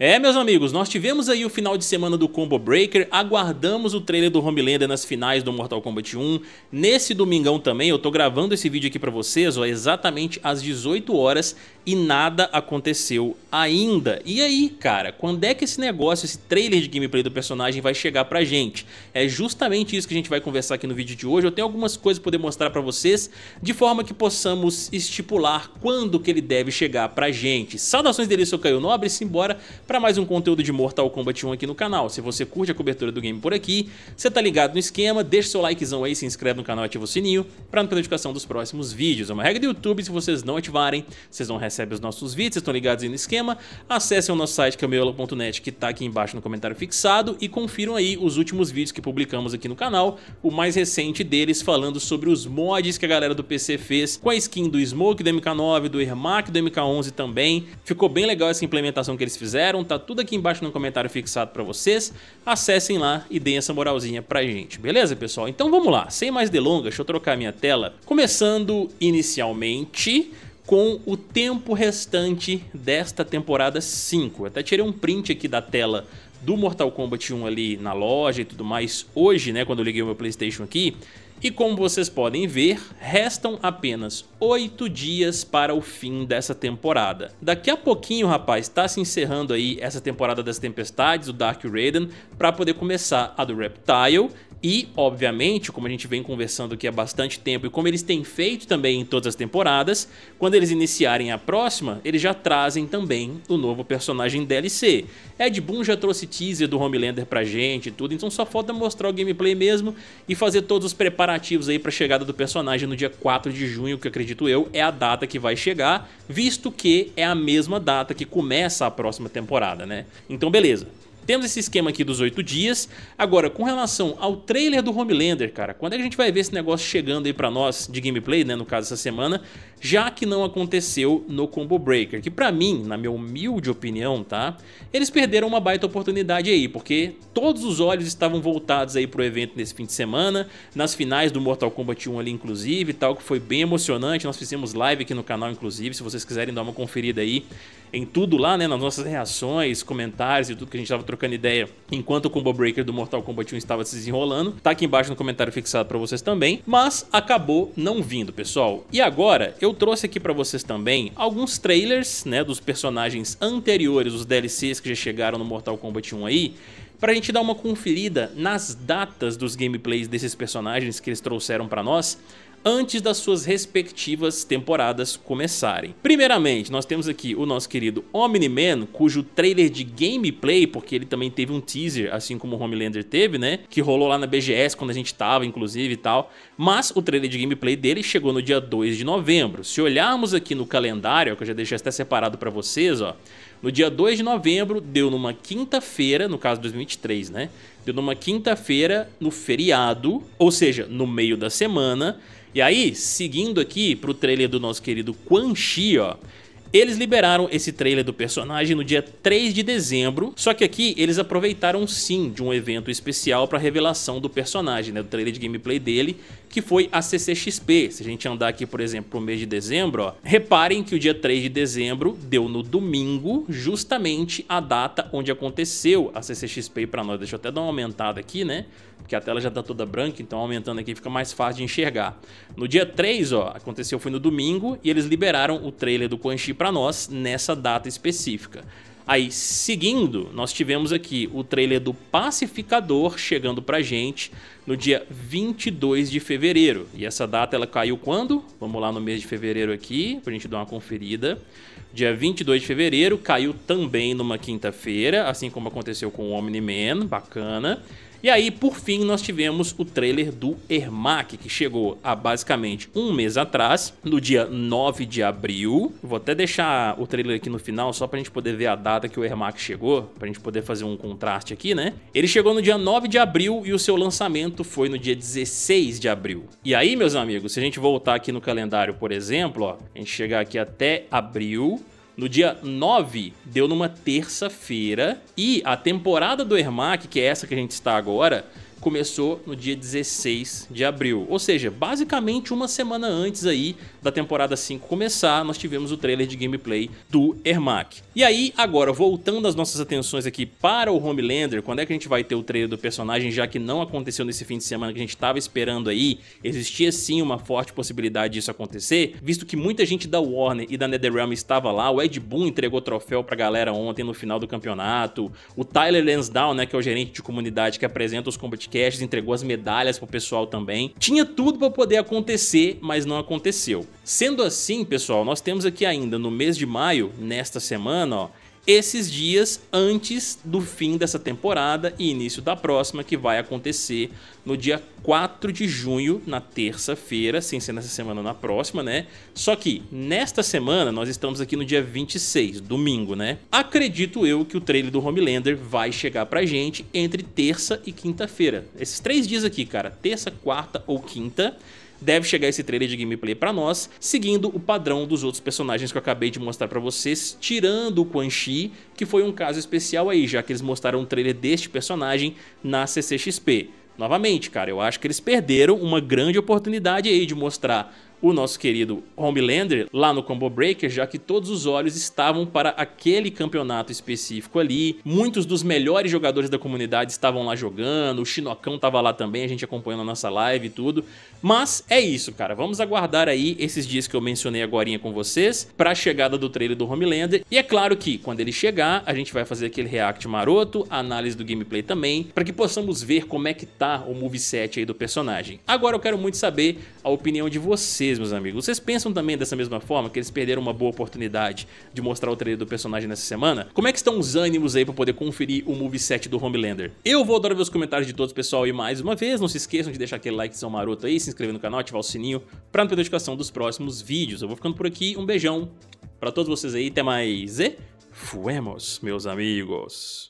É, meus amigos, nós tivemos aí o final de semana do Combo Breaker, aguardamos o trailer do Homelander nas finais do Mortal Kombat 1. Nesse domingão também, eu tô gravando esse vídeo aqui pra vocês, ó, exatamente às 18 horas, e nada aconteceu ainda. E aí, cara, quando é que esse negócio, esse trailer de gameplay do personagem vai chegar pra gente? É justamente isso que a gente vai conversar aqui no vídeo de hoje. Eu tenho algumas coisas pra poder mostrar pra vocês, de forma que possamos estipular quando que ele deve chegar pra gente. Saudações dele, seu Caio Nobre, simbora pra mais um conteúdo de Mortal Kombat 1 aqui no canal. Se você curte a cobertura do game por aqui, você tá ligado no esquema, deixa seu likezão aí, se inscreve no canal e ativa o sininho pra não perder notificação dos próximos vídeos. É uma regra do YouTube, se vocês não ativarem, vocês não recebem recebe os nossos vídeos, estão ligados aí no esquema. Acessem o nosso site camelo.net que é está aqui embaixo no comentário fixado e confiram aí os últimos vídeos que publicamos aqui no canal, o mais recente deles falando sobre os mods que a galera do PC fez com a skin do Smoke do MK9, do Ermac do MK11 também. Ficou bem legal essa implementação que eles fizeram, tá tudo aqui embaixo no comentário fixado para vocês. Acessem lá e deem essa moralzinha pra gente, beleza pessoal? Então vamos lá, sem mais delongas, deixa eu trocar minha tela. Começando inicialmente com o tempo restante desta temporada 5. até tirei um print aqui da tela do Mortal Kombat 1 ali na loja e tudo mais hoje, né, quando eu liguei o meu Playstation aqui. E como vocês podem ver, restam apenas 8 dias para o fim dessa temporada. Daqui a pouquinho, rapaz, está se encerrando aí essa temporada das Tempestades, do Dark Raiden, para poder começar a do Reptile e, obviamente, como a gente vem conversando aqui há bastante tempo e como eles têm feito também em todas as temporadas, quando eles iniciarem a próxima, eles já trazem também o novo personagem DLC. Ed Boon já trouxe teaser do Homelander pra gente e tudo, então só falta mostrar o gameplay mesmo e fazer todos os preparativos aí pra chegada do personagem no dia 4 de junho, que acredito eu é a data que vai chegar, visto que é a mesma data que começa a próxima temporada, né? Então beleza, temos esse esquema aqui dos oito dias. Agora, com relação ao trailer do Homelander, cara, quando é que a gente vai ver esse negócio chegando aí pra nós de gameplay, né, no caso essa semana, já que não aconteceu no Combo Breaker, que pra mim, na minha humilde opinião, tá, eles perderam uma baita oportunidade aí, porque todos os olhos estavam voltados aí pro evento nesse fim de semana, nas finais do Mortal Kombat 1 ali, inclusive, tal, que foi bem emocionante, nós fizemos live aqui no canal, inclusive, se vocês quiserem dar uma conferida aí em tudo lá, né, nas nossas reações, comentários e tudo que a gente tava trocando trocando ideia enquanto o combo breaker do Mortal Kombat 1 estava se desenrolando. Tá aqui embaixo no comentário fixado para vocês também, mas acabou não vindo, pessoal. E agora eu trouxe aqui para vocês também alguns trailers, né, dos personagens anteriores, os DLCs que já chegaram no Mortal Kombat 1 aí, para a gente dar uma conferida nas datas dos gameplays desses personagens que eles trouxeram para nós antes das suas respectivas temporadas começarem. Primeiramente, nós temos aqui o nosso querido Omni-Man, cujo trailer de gameplay, porque ele também teve um teaser, assim como o Homelander teve, né? Que rolou lá na BGS quando a gente tava, inclusive, e tal. Mas o trailer de gameplay dele chegou no dia 2 de novembro. Se olharmos aqui no calendário, que eu já deixei até separado para vocês, ó no dia 2 de novembro, deu numa quinta-feira, no caso 2023, né? Deu numa quinta-feira, no feriado, ou seja, no meio da semana. E aí, seguindo aqui pro trailer do nosso querido Quan Chi, ó, eles liberaram esse trailer do personagem no dia 3 de dezembro, só que aqui eles aproveitaram sim de um evento especial para revelação do personagem, né, do trailer de gameplay dele, que foi a CCXP. Se a gente andar aqui, por exemplo, pro mês de dezembro, ó, reparem que o dia 3 de dezembro deu no domingo, justamente a data onde aconteceu a CCXP para nós. Deixa eu até dar uma aumentada aqui, né? Porque a tela já tá toda branca, então aumentando aqui fica mais fácil de enxergar. No dia 3, ó, aconteceu foi no domingo e eles liberaram o trailer do Quan Chi para nós nessa data específica. Aí, seguindo, nós tivemos aqui o trailer do Pacificador chegando pra gente no dia 22 de fevereiro. E essa data ela caiu quando? Vamos lá no mês de fevereiro aqui, pra gente dar uma conferida. Dia 22 de fevereiro caiu também numa quinta-feira, assim como aconteceu com o Omni-Man, bacana. E aí, por fim, nós tivemos o trailer do Ermac, que chegou há basicamente um mês atrás, no dia 9 de abril. Vou até deixar o trailer aqui no final, só pra gente poder ver a data que o Ermac chegou, pra gente poder fazer um contraste aqui, né? Ele chegou no dia 9 de abril e o seu lançamento foi no dia 16 de abril. E aí, meus amigos, se a gente voltar aqui no calendário, por exemplo, ó, a gente chegar aqui até abril, no dia 9, deu numa terça-feira, e a temporada do Ermac, que é essa que a gente está agora, começou no dia 16 de abril. Ou seja, basicamente uma semana antes aí da temporada 5 começar, nós tivemos o trailer de gameplay do Ermac. E aí, agora, voltando as nossas atenções aqui para o Homelander, quando é que a gente vai ter o trailer do personagem, já que não aconteceu nesse fim de semana que a gente estava esperando aí, existia sim uma forte possibilidade disso acontecer, visto que muita gente da Warner e da NetherRealm estava lá, o Ed Boon entregou troféu pra galera ontem no final do campeonato, o Tyler Lansdowne, né, que é o gerente de comunidade que apresenta os combat podcasts, entregou as medalhas pro pessoal também. Tinha tudo para poder acontecer, mas não aconteceu. Sendo assim, pessoal, nós temos aqui ainda no mês de maio, nesta semana, ó, esses dias antes do fim dessa temporada e início da próxima, que vai acontecer no dia 4 de junho, na terça-feira, sem ser nessa semana, ou na próxima, né? Só que nesta semana nós estamos aqui no dia 26, domingo, né? Acredito eu que o trailer do Homelander vai chegar pra gente entre terça e quinta-feira. Esses três dias aqui, cara, terça, quarta ou quinta deve chegar esse trailer de gameplay pra nós, seguindo o padrão dos outros personagens que eu acabei de mostrar pra vocês, tirando o Quan Chi, que foi um caso especial aí, já que eles mostraram um trailer deste personagem na CCXP. Novamente, cara, eu acho que eles perderam uma grande oportunidade aí de mostrar o nosso querido Homelander lá no Combo Breaker, já que todos os olhos estavam para aquele campeonato específico ali. Muitos dos melhores jogadores da comunidade estavam lá jogando, o Chinocão estava lá também, a gente acompanhando a nossa live e tudo. Mas é isso, cara. Vamos aguardar aí esses dias que eu mencionei agora com vocês para a chegada do trailer do Homelander. E é claro que quando ele chegar, a gente vai fazer aquele react maroto, análise do gameplay também, para que possamos ver como é que tá o moveset aí do personagem. Agora eu quero muito saber a opinião de você vocês, meus amigos, vocês pensam também dessa mesma forma que eles perderam uma boa oportunidade de mostrar o trailer do personagem nessa semana? Como é que estão os ânimos aí para poder conferir o moveset do Homelander? Eu vou adorar ver os comentários de todos, pessoal, e mais uma vez, não se esqueçam de deixar aquele likezão maroto aí, se inscrever no canal, ativar o sininho para não perder notificação dos próximos vídeos. Eu vou ficando por aqui, um beijão para todos vocês aí, até mais e fuemos, meus amigos.